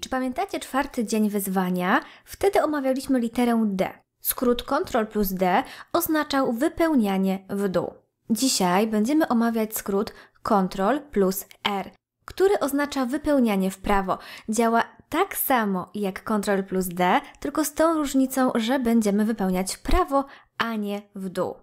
Czy pamiętacie czwarty dzień wyzwania? Wtedy omawialiśmy literę D. Skrót Ctrl plus D oznaczał wypełnianie w dół. Dzisiaj będziemy omawiać skrót Ctrl plus R, który oznacza wypełnianie w prawo. Działa tak samo jak Ctrl plus D, tylko z tą różnicą, że będziemy wypełniać w prawo, a nie w dół.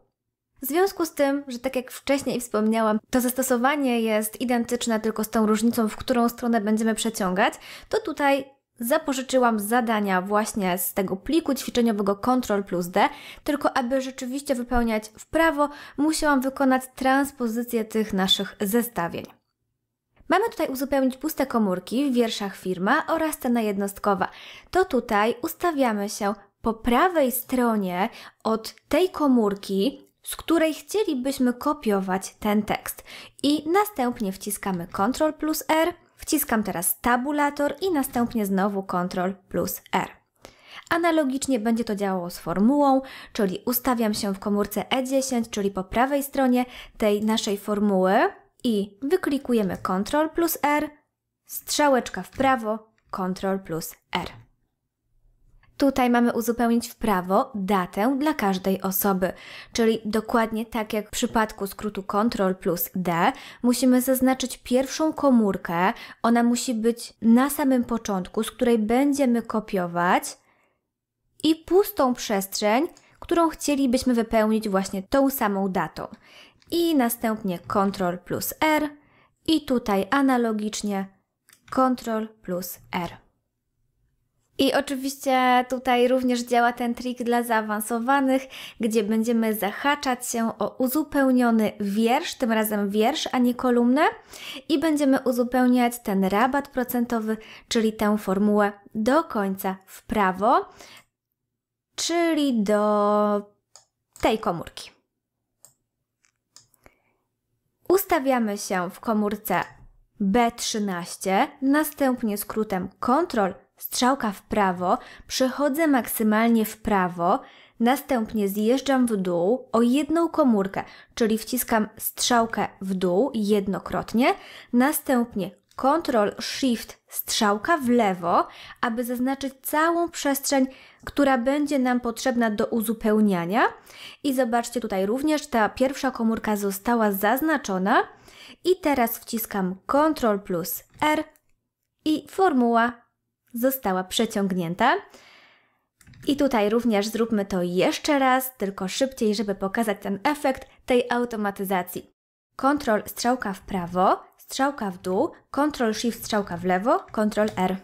W związku z tym, że tak jak wcześniej wspomniałam, to zastosowanie jest identyczne tylko z tą różnicą, w którą stronę będziemy przeciągać, to tutaj zapożyczyłam zadania właśnie z tego pliku ćwiczeniowego Ctrl plus D, tylko aby rzeczywiście wypełniać w prawo, musiałam wykonać transpozycję tych naszych zestawień. Mamy tutaj uzupełnić puste komórki w wierszach firma oraz cena jednostkowa. To tutaj ustawiamy się po prawej stronie od tej komórki, z której chcielibyśmy kopiować ten tekst. I następnie wciskamy Ctrl plus R, wciskam teraz tabulator i następnie znowu Ctrl plus R. Analogicznie będzie to działało z formułą, czyli ustawiam się w komórce E10, czyli po prawej stronie tej naszej formuły i wyklikujemy Ctrl plus R, strzałeczka w prawo, Ctrl plus R. Tutaj mamy uzupełnić w prawo datę dla każdej osoby, czyli dokładnie tak jak w przypadku skrótu Ctrl plus D, musimy zaznaczyć pierwszą komórkę. Ona musi być na samym początku, z której będziemy kopiować i pustą przestrzeń, którą chcielibyśmy wypełnić właśnie tą samą datą. I następnie Ctrl plus R i tutaj analogicznie Ctrl plus R. I oczywiście tutaj również działa ten trik dla zaawansowanych, gdzie będziemy zahaczać się o uzupełniony wiersz, tym razem wiersz, a nie kolumnę, i będziemy uzupełniać ten rabat procentowy, czyli tę formułę do końca w prawo, czyli do tej komórki. Ustawiamy się w komórce B13, następnie skrótem Ctrl strzałka w prawo, przechodzę maksymalnie w prawo, następnie zjeżdżam w dół o jedną komórkę, czyli wciskam strzałkę w dół jednokrotnie, następnie Ctrl Shift strzałka w lewo, aby zaznaczyć całą przestrzeń, która będzie nam potrzebna do uzupełniania. I zobaczcie tutaj również ta pierwsza komórka została zaznaczona. I teraz wciskam Ctrl plus R i formuła została przeciągnięta. I tutaj również zróbmy to jeszcze raz, tylko szybciej, żeby pokazać ten efekt tej automatyzacji. Ctrl strzałka w prawo, strzałka w dół, Ctrl Shift strzałka w lewo, Ctrl R.